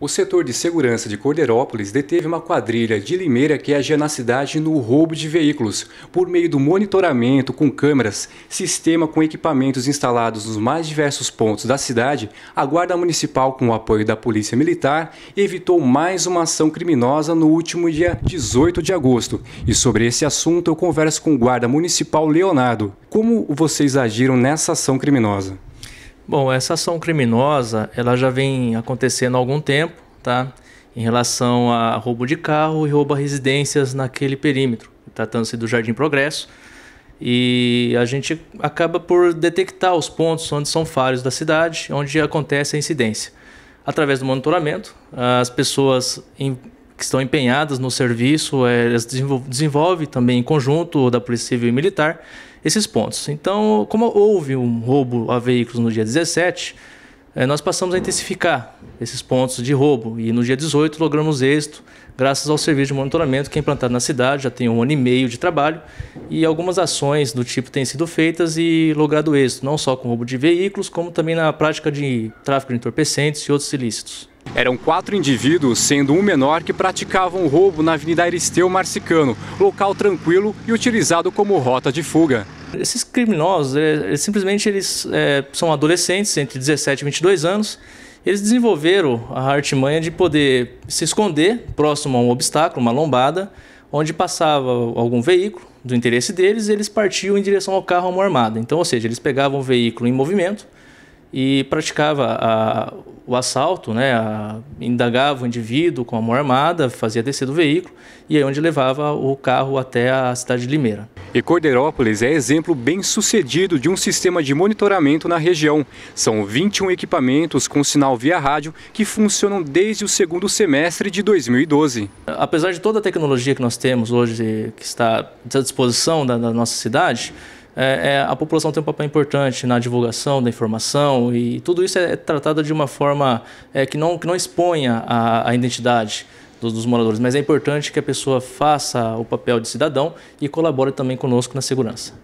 O setor de segurança de Cordeirópolis deteve uma quadrilha de Limeira que agia na cidade no roubo de veículos, por meio do monitoramento com câmeras, sistema com equipamentos instalados nos mais diversos pontos da cidade. A Guarda Municipal, com o apoio da Polícia Militar, evitou mais uma ação criminosa no último dia 18 de agosto. E sobre esse assunto eu converso com o Guarda Municipal Leonardo. Como vocês agiram nessa ação criminosa? Bom, essa ação criminosa ela já vem acontecendo há algum tempo, tá? Em relação a roubo de carro e roubo a residências naquele perímetro, tratando-se do Jardim Progresso. E a gente acaba por detectar os pontos onde são falhos da cidade, onde acontece a incidência. Através do monitoramento, as pessoas que estão empenhadas no serviço, é, elas desenvolvem também em conjunto da Polícia Civil e Militar esses pontos. Então, como houve um roubo a veículos no dia 17, eh, nós passamos a intensificar esses pontos de roubo e no dia 18 logramos êxito graças ao serviço de monitoramento que é implantado na cidade, já tem um ano e meio de trabalho e algumas ações do tipo têm sido feitas e logrado êxito, não só com roubo de veículos, como também na prática de tráfico de entorpecentes e outros ilícitos. Eram quatro indivíduos, sendo um menor, que praticavam roubo na Avenida Aristeu Marcicano, local tranquilo e utilizado como rota de fuga. Esses criminosos, eh, eles, simplesmente eles é, são adolescentes, entre 17 e 22 anos, eles desenvolveram a artimanha de poder se esconder próximo a um obstáculo, uma lombada, onde passava algum veículo do interesse deles, eles partiam em direção ao carro armado. armada. Então, ou seja, eles pegavam o veículo em movimento, e praticava a, o assalto, né, a, indagava o indivíduo com a mão armada, fazia descer do veículo e aí é onde levava o carro até a cidade de Limeira. E Cordeirópolis é exemplo bem sucedido de um sistema de monitoramento na região. São 21 equipamentos com sinal via rádio que funcionam desde o segundo semestre de 2012. Apesar de toda a tecnologia que nós temos hoje, que está à disposição da, da nossa cidade, é, é, a população tem um papel importante na divulgação da informação e tudo isso é, é tratado de uma forma é, que, não, que não exponha a, a identidade dos, dos, moradores, mas é importante que a pessoa faça o papel de cidadão e colabore também conosco na segurança.